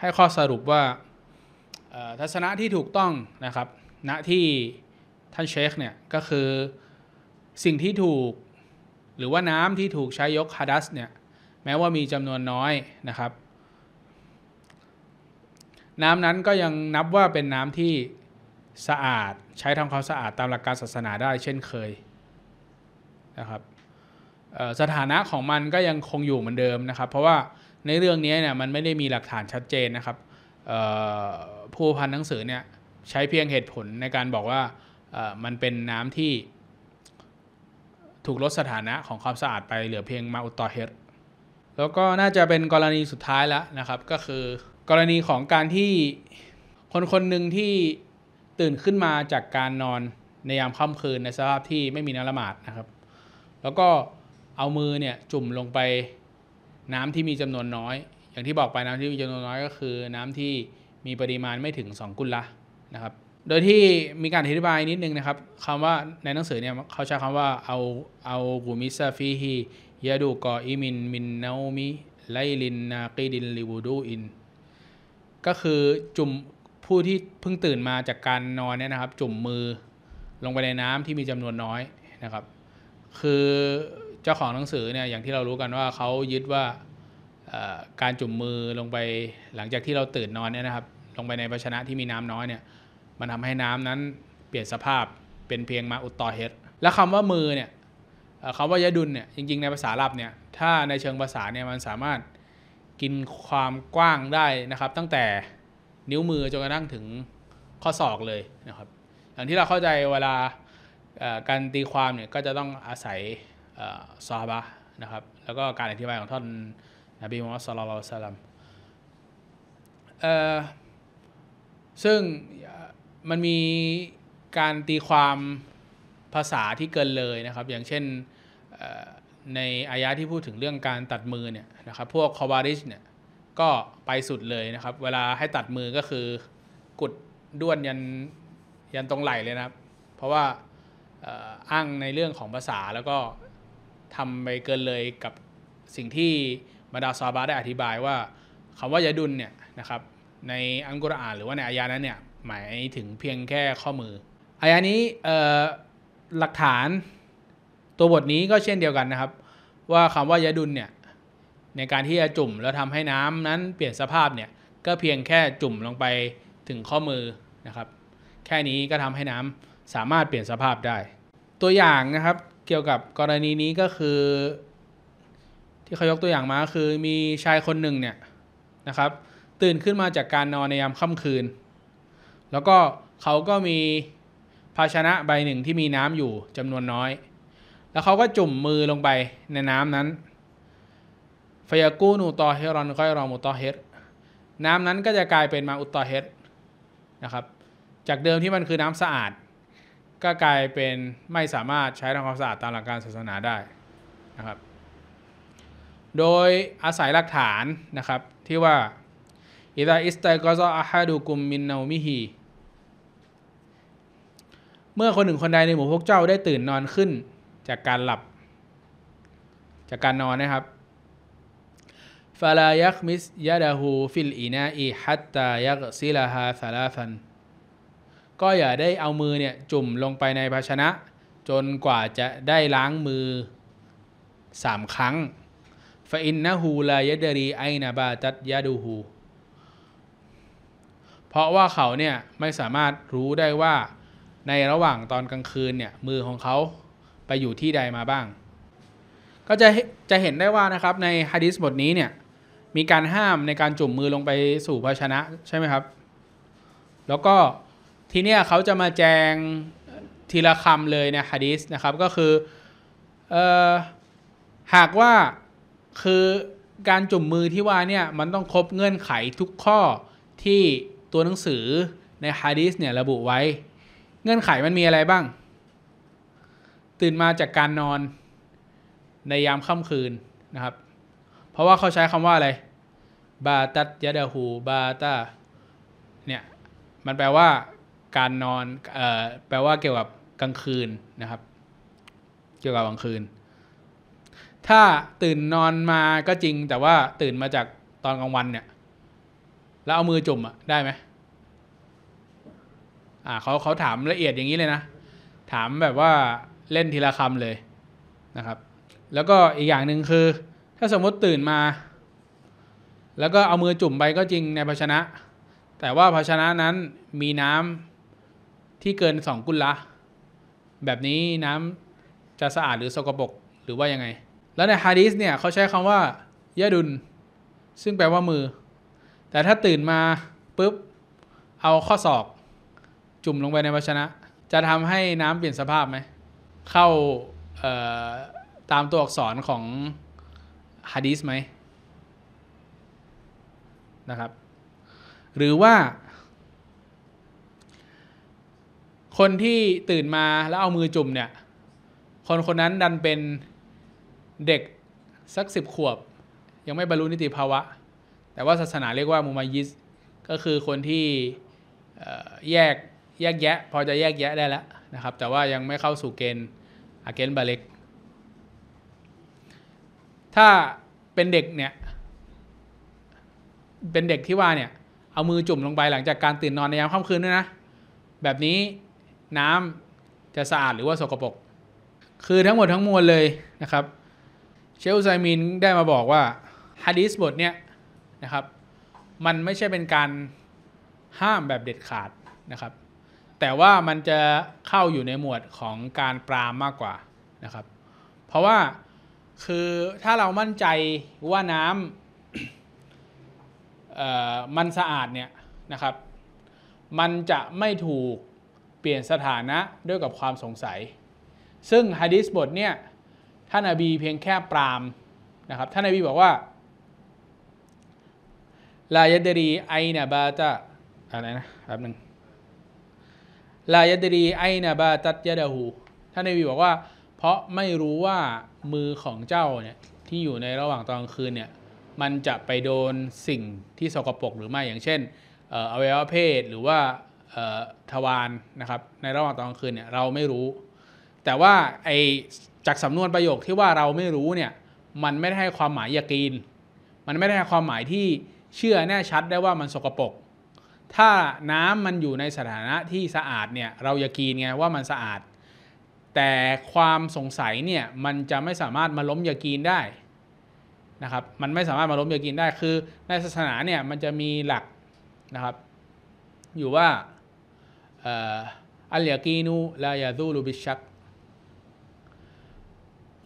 ให้ข้อสรุปว่าทัศนะที่ถูกต้องนะครับณนะที่ท่านเชคเนี่ยก็คือสิ่งที่ถูกหรือว่าน้ำที่ถูกใช้ยกฮาดัสเนี่ย แม้ว่ามีจำนวนน้อยนะครับ น้ำนั้นก็ยังนับว่าเป็นน้ำที่สะอาด ใช้ทำความสะอาดตามหลักการศาสนาได้เช่นเคย นะครับสถานะของมันก็ยังคงอยู่เหมือนเดิมนะครับ เพราะว่าในเรื่องนี้เนี่ยมันไม่ได้มีหลักฐานชัดเจนนะครับผู้พันหนังสือเนี่ยใช้เพียงเหตุผลในการบอกว่ามันเป็นน้ำที่ถูกลดสถานะของความสะอาดไปเหลือเพียงมาอุตตอเฮดแล้วก็น่าจะเป็นกรณีสุดท้ายแล้วนะครับ ก็คือกรณีของการที่คนคนหนึ่งที่ตื่นขึ้นมาจากการนอนในยามค่ำคืนในสภาพที่ไม่มีน้ำละหมาดนะครับ แล้วก็เอามือเนี่ยจุ่มลงไปน้ำที่มีจำนวนน้อย อย่างที่บอกไปน้ำที่มีจำนวนน้อยก็คือน้ำที่มีปริมาณไม่ถึง 2 กุลละนะครับโดยที่มีการอธิบายนิดนึงนะครับคำว่าในหนังสือเนี่ยเขาใช้คำว่าเอาเอากุมิซาฟีฮียาดูกออิมินมินนามิไลลินนากีดินลิบูดูอินก็คือจุ่มผู้ที่เพิ่งตื่นมาจากการนอนเนี่ยนะครับ จุ่มมือลงไปในน้ำที่มีจำนวนน้อยนะครับ คือเจ้าของหนังสือเนี่ยอย่างที่เรารู้กันว่าเขายึดว่าการจุ่มมือลงไปหลังจากที่เราตื่นนอนเนี่ยนะครับ ลงไปในภาชนะที่มีน้ำน้อยเนี่ยมันทำให้น้ำนั้นเปลี่ยนสภาพเป็นเพียงมาอุดต่อเฮดและคำว่ามือเนี่ยคำว่ายะดุลเนี่ยจริงๆ ในภาษาลาับเนี่ยถ้าในเชิงภาษาเนี่ยมันสามารถกินความกว้างได้นะครับ ตั้งแต่นิ้วมือจนกระทั่งถึงข้อศอกเลยนะครับอย่างที่เราเข้าใจเวลาการตีความเนี่ยก็จะต้องอาศัยซาบะนะครับแล้วก็การอธิบายของท่านนบีมุฮัมมัดสุลลัลลลัมซึ่งมันมีการตีความภาษาที่เกินเลยนะครับ อย่างเช่นในอายะที่พูดถึงเรื่องการตัดมือเนี่ยนะครับ พวกคอบาริชเนี่ยก็ไปสุดเลยนะครับ เวลาให้ตัดมือก็คือกุดด้วนยันยันตรงไหลเลยนะครับ เพราะว่าอ้างในเรื่องของภาษาแล้วก็ทำไปเกินเลยกับสิ่งที่มาดาซาบาได้อธิบายว่าคำว่ายาดุลเนี่ยนะครับในอันกุรอานหรือว่าในอายะนั้นเนี่ยหมายถึงเพียงแค่ข้อมืออายานี้หลักฐานตัวบทนี้ก็เช่นเดียวกันนะครับ ว่าคำว่ายะดุลเนี่ยในการที่จะจุ่มแล้วทำให้น้ำนั้นเปลี่ยนสภาพเนี่ย ก็เพียงแค่จุ่มลงไปถึงข้อมือนะครับ แค่นี้ก็ทำให้น้ำสามารถเปลี่ยนสภาพได้ ตัวอย่างนะครับเกี่ยวกับกรณีนี้ก็คือ ที่เขายกตัวอย่างมาคือมีชายคนหนึ่งเนี่ยนะครับตื่นขึ้นมาจากการนอนในยามค่ำคืนแล้วก็เขาก็มีภาชนะใบหนึ่งที่มีน้ำอยู่จำนวนน้อย แล้วเขาก็จุ่มมือลงไปในน้ำนั้นฟยากูนูตอเฮรอนก้อยรอมุตอเฮรน้ำนั้นก็จะกลายเป็นมาอุตตอเฮรนะครับ จากเดิมที่มันคือน้ำสะอาด ก็กลายเป็นไม่สามารถใช้ทำความสะอาดตามหลักการศาสนาได้นะครับ โดยอาศัยหลักฐานนะครับที่ว่าอิดาอิสตัยกอซออาฮาดูกุมมินนามิฮีเมื่อคนหนึ่งคนใดในหมู่พวกเจ้าได้ตื่นนอนขึ้นจากการหลับ จากการนอนนะครับฟาลายักมิสยาดาหูฟิลอีนาอีฮัตตายักซิลาฮาซาลาฟันก็อย่าได้เอามือเนี่ยจุ่มลงไปในภาชนะ จนกว่าจะได้ล้างมือสามครั้งฟาอินนะฮูลายเดรีไอนาบาตัดยาดูฮูเพราะว่าเขาเนี่ยไม่สามารถรู้ได้ว่าในระหว่างตอนกลางคืนเนี่ยมือของเขาไปอยู่ที่ใดมาบ้าง ก็จะจะเห็นได้ว่านะครับในฮะดิษบทนี้เนี่ยมีการห้ามในการจุ่มมือลงไปสู่ภาชนะใช่ไหมครับแล้วก็ทีเนี้ยเขาจะมาแจงทีละคำเลยในฮะดิษนะครับก็คือเอ่อหากว่าคือการจุ่มมือที่ว่าเนี่ยมันต้องครบเงื่อนไขทุกข้อที่ตัวหนังสือในฮะดิษเนี่ยระบุไว้งื่อนไขมันมีอะไรบ้าง ตื่นมาจากการนอน ในยามค่ำคืนนะครับ เพราะว่าเขาใช้คำว่าอะไรบาตัดยะดาหูบาตาเนี่ย มันแปลว่า การนอน เอ่อ แปลว่าเกี่ยวกับกลางคืนนะครับ เกี่ยวกับกลางคืน ถ้าตื่นนอนมาก็จริง แต่ว่าตื่นมาจากตอนกลางวันเนี่ย แล้วเอามือจุ่มอะได้ไหมอ่าเขาเขาถามละเอียดอย่างนี้ เลยนะ ถามแบบว่าเล่นทีละคำเลยนะครับ แล้วก็อีกอย่างหนึ่งคือ ถ้าสมมติตื่นมา แล้วก็เอามือจุ่มไปก็จริงในภาชนะ แต่ว่าภาชนะนั้นมีน้ำที่เกินสองกุลละ แบบนี้น้ำจะ สะอาดหรือสกปรกหรือว่า ยัง ไง แล้วในฮะดีสเนี่ยเขาใช้คำว่ายะดุนซึ่งแปลว่ามือ แต่ถ้าตื่นมาปุ๊บ เอาข้อศอกจุ่มลงไปในภาชนะ จะทำให้น้ำเปลี่ยนสภาพไหมเข้าตามตัวอักษรของฮะดีสไหมนะครับ หรือว่า คนที่ตื่นมาแล้วเอามือจุ่มเนี่ย คนคนนั้นดันเป็นเด็ก สักสิบขวบ ยังไม่บรรลุนิติภาวะ แต่ว่าศาสนาเรียกว่า มูมายิสก็คือคนที่แยกแยกแยะ พอจะแยกแยะได้แล้วนะครับ แต่ว่ายังไม่เข้าสู่เกณฑ์อาเกนบาเล็กถ้าเป็นเด็กเนี่ย เป็นเด็กที่ว่าเนี่ย เอามือจุ่มลงไปหลังจากการตื่นนอนในยามค่ำคืนด้วยนะ แบบนี้น้ำจะสะอาดหรือว่าสกปรกคือทั้งหมดทั้งมวลเลยนะครับ เชลไซมินได้มาบอกว่าฮะดิสบทเนี่ยนะครับ มันไม่ใช่เป็นการห้ามแบบเด็ดขาดนะครับแต่ว่ามันจะเข้าอยู่ในหมวดของการปรามมากกว่านะครับ เพราะว่าคือถ้าเรามั่นใจว่าน้ำมันสะอาดเนี่ยนะครับ มันจะไม่ถูกเปลี่ยนสถานะด้วยกับความสงสัย ซึ่งฮะดิษบทเนี่ยท่านอบีเพียงแค่ปรามนะครับ ท่านอบีบอกว่าลายเดรีไอเนบาตะอะไรนะแป๊บนึงลายดรีไอนบาตัตยดาหูท่านนบีบอกว่า เพราะไม่รู้ว่ามือของเจ้าเนี่ย ที่อยู่ในระหว่างตอนกลางคืนเนี่ยมันจะไปโดนสิ่งที่สกปรกหรือไม่อย่างเช่นอวัยวะเพศหรือว่าทวารนะครับในระหว่างตอนกลางคืนเนี่ยเราไม่รู้ แต่ว่าไอจากสำนวนประโยคที่ว่าเราไม่รู้เนี่ยมันไม่ได้ให้ความหมายยากีนมันไม่ได้ให้ความหมายที่เชื่อแน่ชัดได้ว่ามันสกปรกถ้าน้ำมันอยู่ในสถานะที่สะอาดเนี่ย เราอย่ากีนไงว่ามันสะอาด แต่ความสงสัยเนี่ย มันจะไม่สามารถมาล้มยากีนได้ นะครับ มันไม่สามารถมาล้มยากินได้คือในศาสนาเนี่ยมันจะมีหลักนะครับอยู่ว่าอัลยากีนูลายาซูลูบิชัก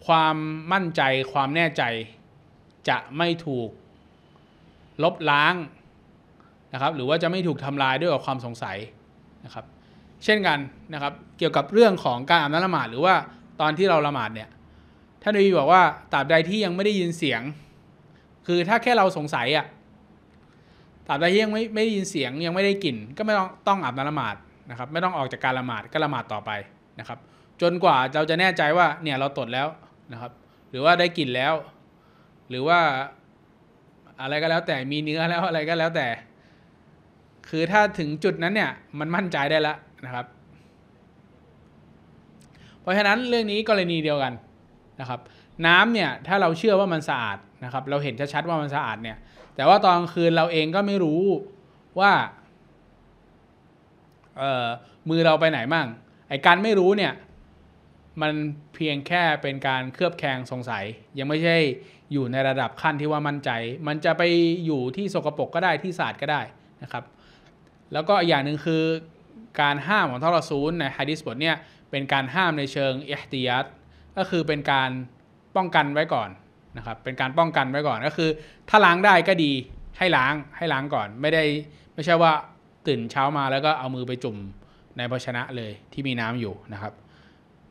ความมั่นใจความแน่ใจจะไม่ถูกลบล้างนะครับหรือว่าจะไม่ถูกทำลายด้วยกับความสงสัยนะครับ เช่นกันนะครับเกี่ยวกับเรื่องของการอ่านละหมาดหรือว่าตอนที่เราละหมาดเนี่ยท่านุบีบอกว่าตราบใดที่ยังไม่ได้ยินเสียง คือถ้าแค่เราสงสัยอ่ะตราบใดที่ยังไม่ไม่ได้ยินเสียงยังไม่ได้กลิ่น ก็ไม่ต้องต้องอ่านละหมาดนะครับไม่ต้องออกจากการละหมาดก็ละหมาดต่อไปนะครับ จนกว่าเราจะแน่ใจว่าเนี่ยเราตดแล้วนะครับ หรือว่าได้กลิ่นแล้ว หรือว่าอะไรก็แล้วแต่มีเนื้อแล้วอะไรก็แล้วแต่คือถ้าถึงจุดนั้นเนี่ยมันมั่นใจได้แล้วนะครับ เพราะฉะนั้นเรื่องนี้กรณีเดียวกันนะครับ น้ำเนี่ยถ้าเราเชื่อว่ามันสะอาดนะครับ เราเห็นชัดๆว่ามันสะอาดเนี่ยแต่ว่าตอนกลางคืนเราเองก็ไม่รู้ว่ามือเราไปไหนมั่งไอการไม่รู้เนี่ย มันเพียงแค่เป็นการเคลือบแคลงสงสัย ยังไม่ใช่อยู่ในระดับขั้นที่ว่ามั่นใจ มันจะไปอยู่ที่สกปรกก็ได้ที่สะอาดก็ได้นะครับแล้วก็อีกอย่างหนึ่งคือการห้ามของท่อรอซูลในฮะดิษบทเนี่ยเป็นการห้ามในเชิงอิติยัตก็คือเป็นการป้องกันไว้ก่อนนะครับ เป็นการป้องกันไว้ก่อนก็คือ ถ้าล้างได้ก็ดีให้ล้างให้ล้างก่อน ไม่ได้ไม่ใช่ว่าตื่นเช้ามาแล้วก็เอามือไปจุ่มในภาชนะเลยที่มีน้ำอยู่นะครับ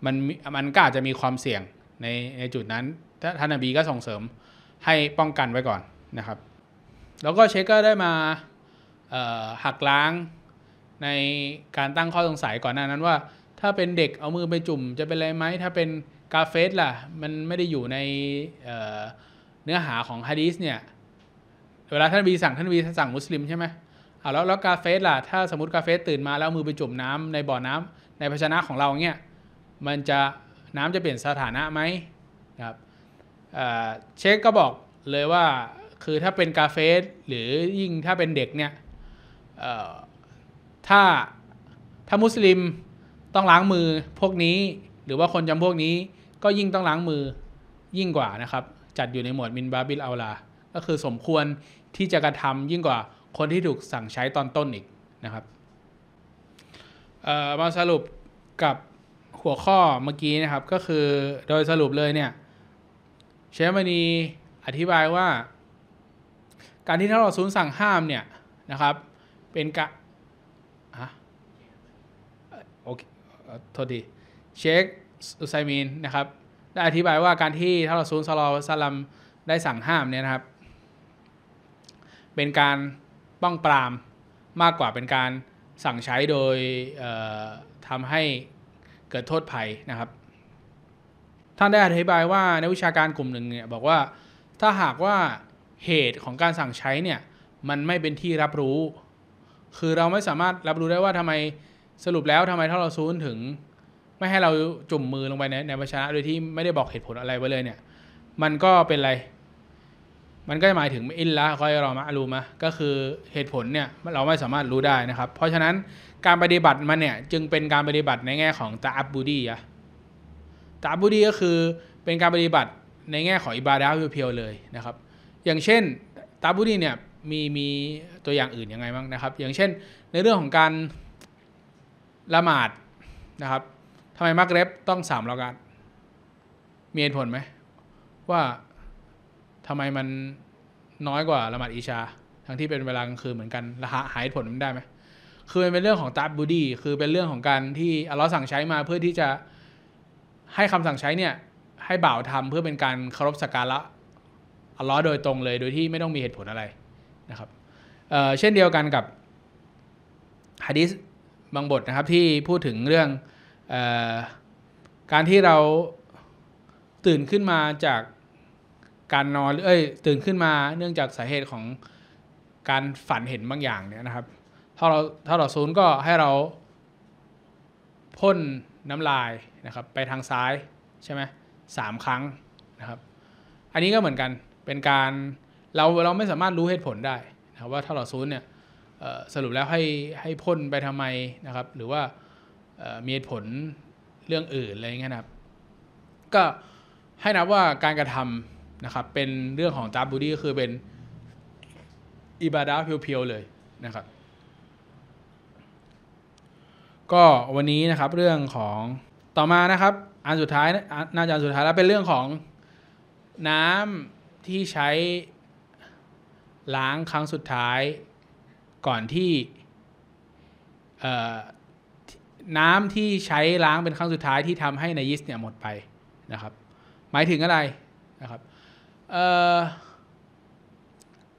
มันมันก็อาจจะมีความเสี่ยงในในจุดนั้นท่านนบีก็ส่งเสริมให้ป้องกันไว้ก่อนนะครับ แล้วก็เชคก็ได้มาหักล้างในการตั้งข้อสงสัยก่อนหน้านั้นว่า ถ้าเป็นเด็กเอามือไปจุ่มจะเป็นอะไรไหมถ้าเป็นกาเฟสล่ะมันไม่ได้อยู่ในเนื้อหาของฮะดีสเนี่ยเวลาท่านบีสั่งท่านบีสั่งมุสลิมใช่ไหมอาแล้วแล้วกาเฟสล่ะถ้าสมมติกาเฟสตื่นมาแล้วมือไปจุ่มน้ำในบ่อน้ำในภาชนะของเราเนี่ยมันจะน้ำจะเปลี่ยนสถานะไหมครับเช็คก็บอกเลยว่าคือถ้าเป็นกาเฟสหรือยิ่งถ้าเป็นเด็กเนี่ยถ้าถ้ามุสลิมต้องล้างมือพวกนี้หรือว่าคนจำพวกนี้ก็ยิ่งต้องล้างมือยิ่งกว่านะครับ จัดอยู่ในหมวดมินบาบิลเอาลา ก็คือสมควรที่จะกระทำยิ่งกว่าคนที่ถูกสั่งใช้ตอนต้นอีกนะครับมาสรุปกับหัวข้อเมื่อกี้นะครับก็คือโดยสรุปเลยเนี่ยเชฟมานีอธิบายว่า การที่ท่านรอซูลสั่งห้ามเนี่ยนะครับเป็นกะฮะโอเคโทษดีเชคอุไซมีนนะครับได้อธิบายว่าการที่ท่านรอซูลสลอสลัมได้สั่งห้ามเนี่ยนะครับ เป็นการป้องปรามมากกว่าเป็นการสั่งใช้โดยทำให้เกิดโทษภัยนะครับท่านได้อธิบายว่าในวิชาการกลุ่มหนึ่งเนี่ยบอกว่าถ้าหากว่าเหตุของการสั่งใช้เนี่ยมันไม่เป็นที่รับรู้คือเราไม่สามารถรับรู้ได้ว่าทำไมสรุปแล้วทำไมถ้าเราซูนถึงไม่ให้เราจุ่มมือลงไป ในในภาชนะโดยที่ไม่ได้บอกเหตุผลอะไรไว้เลยเนี่ยมันก็เป็นอะไร มันก็หมายถึงอินละคอยรอมาลูมะก็คือเหตุผลเนี่ยเราไม่สามารถรู้ได้นะครับ เพราะฉะนั้นการปฏิบัติมันเนี่ยจึงเป็นการปฏิบัติในแง่ของตาอับบูดีอะตาอับบูดีก็คือเป็นการปฏิบัติในแง่ของอิบาดาเพียวๆเลยนะครับ อย่างเช่นตาบูดีเนี่ยมี มีตัวอย่างอื่นยังไงบ้างนะครับ อย่างเช่นในเรื่องของการละหมาดนะครับทำไมมักเร็บต้องสามรากาดมีเหตุผลไหม ว่าทำไมมันน้อยกว่าละหมาดอิชา ทั้งที่เป็นเวลากลางคืนเหมือนกันละหะหายผลมันได้ไหมคือมันเป็นเรื่องของตับบูดีคือเป็นเรื่องของการที่อัลลอฮ์สั่งใช้มาเพื่อที่จะให้คำสั่งใช้เนี่ยให้บ่าวทำเพื่อเป็นการเคารพสักการะอัลลอฮ์โดยตรงเลยโดยที่ไม่ต้องมีเหตุผลอะไระครับเเช่นเดียวกันกับฮะดิษบางบทนะครับที่พูดถึงเรื่องออการที่เราตื่นขึ้นมาจากการนอนเอ้ยตื่นขึ้นมาเนื่องจากสาเหตุของการฝันเห็นบางอย่างเนี่ยนะครับถ้าเราถ้าเราซูนก็ให้เราพ่นน้ำลายนะครับไปทางซ้าย ใช่ไหมสามครั้งนะครับ อันนี้ก็เหมือนกันเป็นการเราเราไม่สามารถรู้เหตุผลได้นะว่าถ้าเราซูนเนี่ยสรุปแล้วให้ให้พ่นไปทำไมนะครับ หรือว่ามีเหตุผลเรื่องอื่นอะไรเงี้ยนะครับ ก็ให้นับว่าการกระทำนะครับเป็นเรื่องของจับบูดี้ก็คือเป็นอิบาดาเพียว ๆ เลยนะครับ ก็วันนี้นะครับเรื่องของต่อมานะครับอันสุดท้ายน่าจะอันสุดท้ายแล้วเป็นเรื่องของน้ำที่ใช้ล้างครั้งสุดท้าย ก่อนที่น้ำที่ใช้ล้างเป็นครั้งสุดท้ายที่ทำให้ในยิสเนี่ยหมดไปนะครับ หมายถึงอะไรนะครับ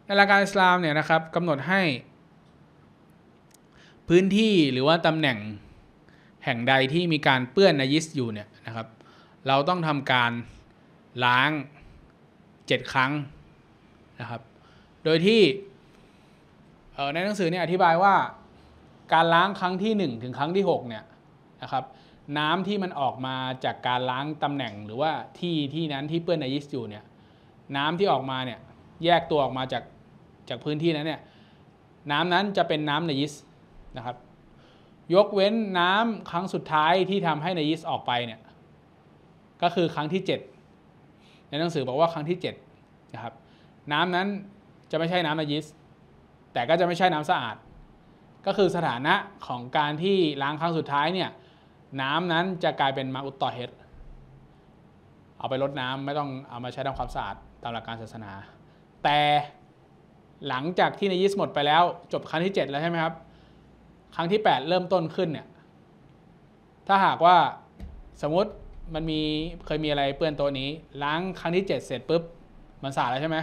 ในหลักการอิสลามเนี่ยนะครับกำหนดให้ พื้นที่หรือว่าตำแหน่งแห่งใดที่มีการเปื้อนนยิสอยู่เนี่ยนะครับ เราต้องทำการล้าง7ครั้งนะครับโดยที่ในหนังสือเนี่ยอธิบายว่า การล้างครั้งที่ 1 ถึงครั้งที่6เนี่ยนะครับ น้ำที่มันออกมาจากการล้างตำแหน่ง หรือว่าที่ที่นั้นที่เปื้อนไอยิสอยู่เนี่ยน้ำที่ออกมาเนี่ยแยกตัวออกมาจากจากพื้นที่นั้นเนี่ยน้ำนั้นจะเป็นน้ำไนยิสนะครับ ยกเว้นน้ำครั้งสุดท้ายที่ทำให้ไนยิสออกไปเนี่ยก็คือครั้งที่7ในหนังสือบอกว่าครั้งที่7นะครับน้ำนั้นจะไม่ใช่น้ำนายิสแต่ก็จะไม่ใช่น้ำสะอาด ก็คือสถานะของการที่ล้างครั้งสุดท้ายเนี่ย น้ำนั้นจะกลายเป็นมาอุตตอเฮดเอาไปลดน้ำไม่ต้องเอามาใช้ทำความสะอาดตามหลักการศาสนา แต่หลังจากที่นายิสหมดไปแล้ว จบครั้งที่7แล้วใช่ไหมครับ ครั้งที่8เริ่มต้นขึ้นเนี่ย ถ้าหากว่าสมมติมันมีเคยมีอะไรเปื้อนตัวนี้ ล้างครั้งที่ 7เสร็จปุ๊บมันสะอาดแล้วใช่ไหม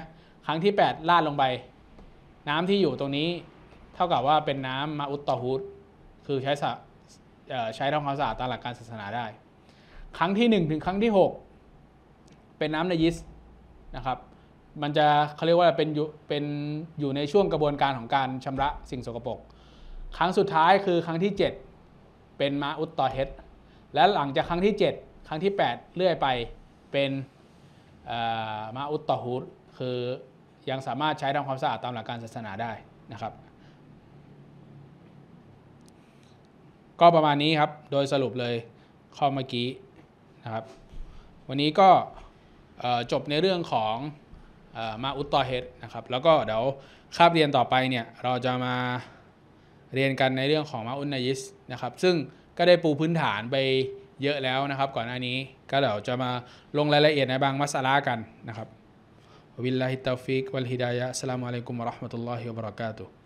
ครั้งที่ 8ลาดลงไป น้ำที่อยู่ตรงนี้เท่ากับว่าเป็นน้ำมาอุตตหุูคือใช้ใช้ทำความสะอาดตามหลักการศาสนาได้ ครั้งที่ 1 ถึงครั้งที่ 6 เป็นน้ำาในยิสนะครับ มันจะเขาเรียกว่าเป็นอยู่เป็นอยู่ในช่วงกระบวนการของการชำระสิ่งสกปรกครั้งสุดท้ายคือครั้งที่ 7 เป็นมาอุตตอเฮดและหลังจากครั้งที่7ครั้งที่ 8เรื่อยไปเป็นมาอุตตอฮูดคือยังสามารถใช้ทำความสะอาดตามหลักการศาสนาได้นะครับ ก็ประมาณนี้ครับโดยสรุปเลยข้อเมื่อกี้นะครับ วันนี้ก็จบในเรื่องของมาอุตตอเฮดนะครับ แล้วก็เดี๋ยวคาบเรียนต่อไปเนี่ย เราจะมาเรียนกันในเรื่องของมาอุนนายิสนะครับ ซึ่งก็ได้ปูพื้นฐานไปเยอะแล้วนะครับ ก่อนหน้านี้ก็เดี๋ยวจะมาลงรายละเอียดในบางมัสลากันนะครับ وبالله التوفيق والهداية السلام عليكم ورحمة الله وبركاته